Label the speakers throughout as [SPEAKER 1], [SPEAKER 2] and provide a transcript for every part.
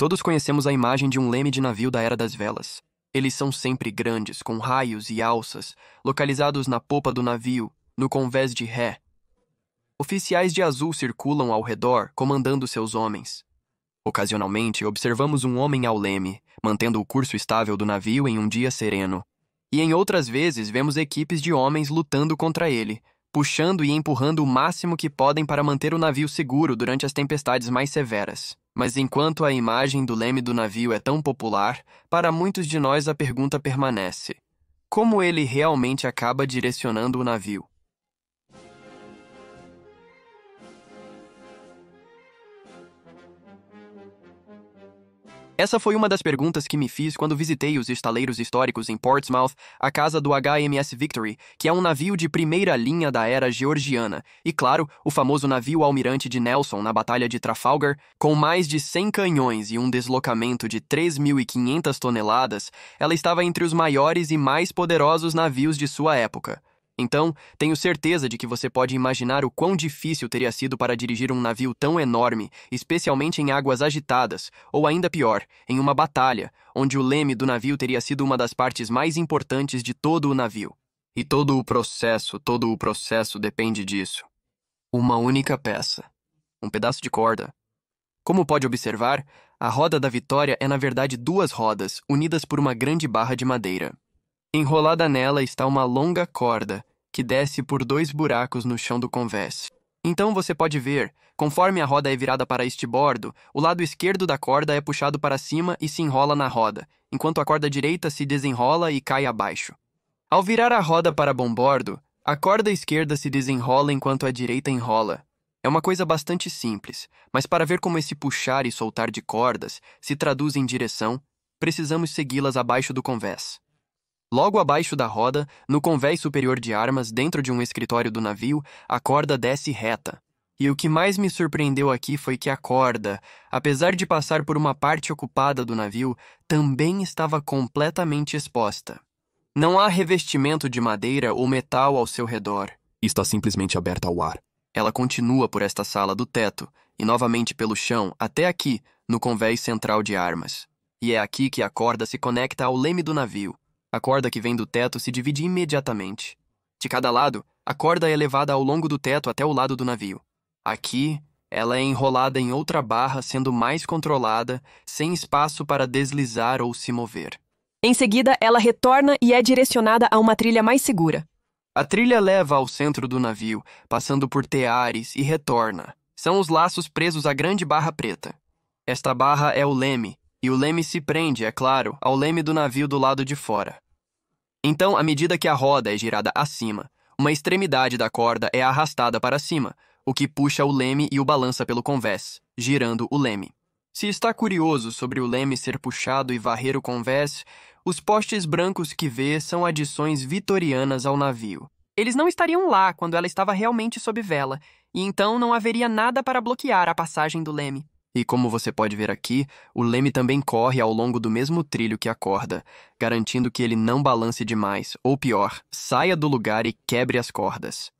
[SPEAKER 1] Todos conhecemos a imagem de um leme de navio da Era das Velas. Eles são sempre grandes, com raios e alças, localizados na popa do navio, no convés de ré. Oficiais de azul circulam ao redor, comandando seus homens. Ocasionalmente, observamos um homem ao leme, mantendo o curso estável do navio em um dia sereno. E em outras vezes, vemos equipes de homens lutando contra ele, puxando e empurrando o máximo que podem para manter o navio seguro durante as tempestades mais severas. Mas enquanto a imagem do leme do navio é tão popular, para muitos de nós a pergunta permanece: como ele realmente acaba direcionando o navio? Essa foi uma das perguntas que me fiz quando visitei os estaleiros históricos em Portsmouth, a casa do HMS Victory, que é um navio de primeira linha da era georgiana, e claro, o famoso navio almirante de Nelson na Batalha de Trafalgar, com mais de 100 canhões e um deslocamento de 3.500 toneladas, ela estava entre os maiores e mais poderosos navios de sua época. Então, tenho certeza de que você pode imaginar o quão difícil teria sido para dirigir um navio tão enorme, especialmente em águas agitadas, ou ainda pior, em uma batalha, onde o leme do navio teria sido uma das partes mais importantes de todo o navio. E todo o processo, todo o processo depende disso. Uma única peça. Um pedaço de corda. Como pode observar, a roda da vitória é na verdade duas rodas unidas por uma grande barra de madeira. Enrolada nela está uma longa corda, que desce por dois buracos no chão do convés. Então você pode ver, conforme a roda é virada para este bordo, o lado esquerdo da corda é puxado para cima e se enrola na roda, enquanto a corda direita se desenrola e cai abaixo. Ao virar a roda para bom bordo, a corda esquerda se desenrola enquanto a direita enrola. É uma coisa bastante simples, mas para ver como esse puxar e soltar de cordas se traduz em direção, precisamos segui-las abaixo do convés. Logo abaixo da roda, no convés superior de armas, dentro de um escritório do navio, a corda desce reta. E o que mais me surpreendeu aqui foi que a corda, apesar de passar por uma parte ocupada do navio, também estava completamente exposta. Não há revestimento de madeira ou metal ao seu redor. Está simplesmente aberta ao ar. Ela continua por esta sala do teto e novamente pelo chão até aqui, no convés central de armas. E é aqui que a corda se conecta ao leme do navio, a corda que vem do teto se divide imediatamente. De cada lado, a corda é levada ao longo do teto até o lado do navio. Aqui, ela é enrolada em outra barra, sendo mais controlada, sem espaço para deslizar ou se mover. Em seguida, ela retorna e é direcionada a uma trilha mais segura. A trilha leva ao centro do navio, passando por teares e retorna. São os laços presos à grande barra preta. Esta barra é o leme, e o leme se prende, é claro, ao leme do navio do lado de fora. Então, à medida que a roda é girada acima, uma extremidade da corda é arrastada para cima, o que puxa o leme e o balança pelo convés, girando o leme. Se está curioso sobre o leme ser puxado e varrer o convés, os postes brancos que vê são adições vitorianas ao navio. Eles não estariam lá quando ela estava realmente sob vela, e então não haveria nada para bloquear a passagem do leme. E como você pode ver aqui, o leme também corre ao longo do mesmo trilho que a corda, garantindo que ele não balance demais, ou pior, saia do lugar e quebre as cordas.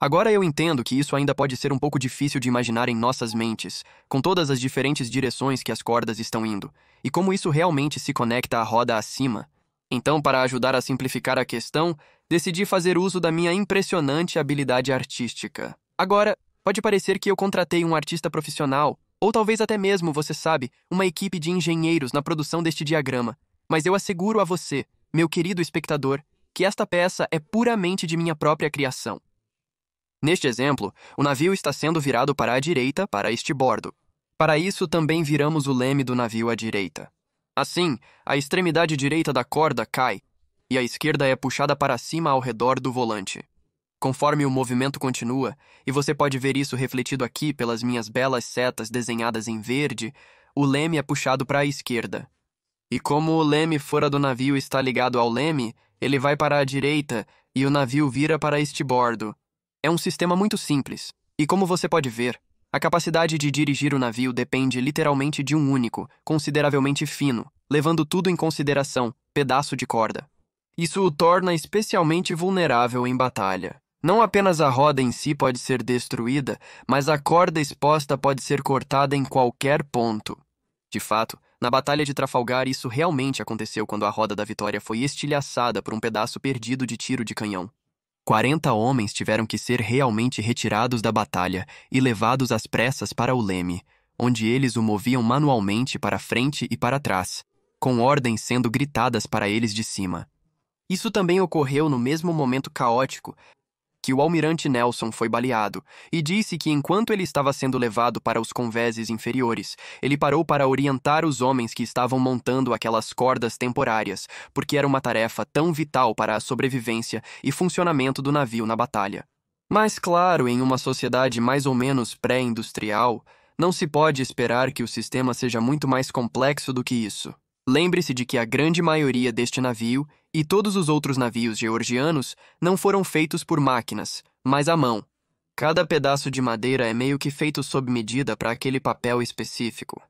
[SPEAKER 1] Agora eu entendo que isso ainda pode ser um pouco difícil de imaginar em nossas mentes, com todas as diferentes direções que as cordas estão indo, e como isso realmente se conecta à roda acima. Então, para ajudar a simplificar a questão, decidi fazer uso da minha impressionante habilidade artística. Agora, pode parecer que eu contratei um artista profissional, ou talvez até mesmo, você sabe, uma equipe de engenheiros na produção deste diagrama. Mas eu asseguro a você, meu querido espectador, que esta peça é puramente de minha própria criação. Neste exemplo, o navio está sendo virado para a direita, para este bordo. Para isso, também viramos o leme do navio à direita. Assim, a extremidade direita da corda cai, e a esquerda é puxada para cima ao redor do volante. Conforme o movimento continua, e você pode ver isso refletido aqui pelas minhas belas setas desenhadas em verde, o leme é puxado para a esquerda. E como o leme fora do navio está ligado ao leme, ele vai para a direita e o navio vira para este bordo. É um sistema muito simples, e como você pode ver, a capacidade de dirigir o navio depende literalmente de um único, consideravelmente fino, levando tudo em consideração, pedaço de corda. Isso o torna especialmente vulnerável em batalha. Não apenas a roda em si pode ser destruída, mas a corda exposta pode ser cortada em qualquer ponto. De fato, na Batalha de Trafalgar isso realmente aconteceu quando a roda da Vitória foi estilhaçada por um pedaço perdido de tiro de canhão. 40 homens tiveram que ser realmente retirados da batalha e levados às pressas para o leme, onde eles o moviam manualmente para frente e para trás, com ordens sendo gritadas para eles de cima. Isso também ocorreu no mesmo momento caótico que o almirante Nelson foi baleado e disse que enquanto ele estava sendo levado para os convéses inferiores, ele parou para orientar os homens que estavam montando aquelas cordas temporárias, porque era uma tarefa tão vital para a sobrevivência e funcionamento do navio na batalha. Mas, claro, em uma sociedade mais ou menos pré-industrial, não se pode esperar que o sistema seja muito mais complexo do que isso. Lembre-se de que a grande maioria deste navio e todos os outros navios georgianos não foram feitos por máquinas, mas à mão. Cada pedaço de madeira é meio que feito sob medida para aquele papel específico.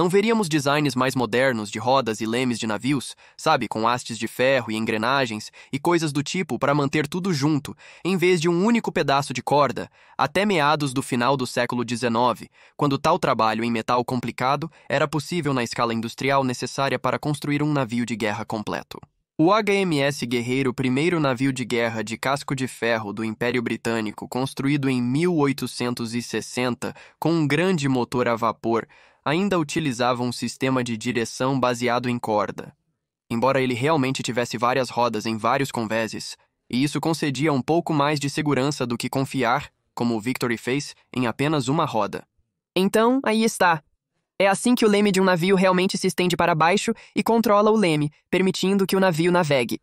[SPEAKER 1] Não veríamos designs mais modernos de rodas e lemes de navios, sabe, com hastes de ferro e engrenagens e coisas do tipo para manter tudo junto, em vez de um único pedaço de corda, até meados do final do século XIX, quando tal trabalho em metal complicado era possível na escala industrial necessária para construir um navio de guerra completo. O HMS Guerreiro, primeiro navio de guerra de casco de ferro do Império Britânico, construído em 1860 com um grande motor a vapor, ainda utilizava um sistema de direção baseado em corda. Embora ele realmente tivesse várias rodas em vários convéses, e isso concedia um pouco mais de segurança do que confiar, como o Victory fez, em apenas uma roda. Então, aí está. É assim que o leme de um navio realmente se estende para baixo e controla o leme, permitindo que o navio navegue.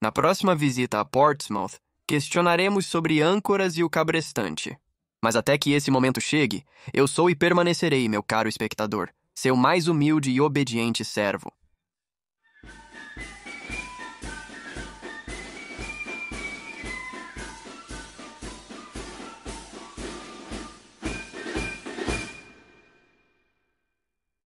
[SPEAKER 1] Na próxima visita a Portsmouth, questionaremos sobre âncoras e o cabrestante. Mas até que esse momento chegue, eu sou e permanecerei, meu caro espectador, seu mais humilde e obediente servo.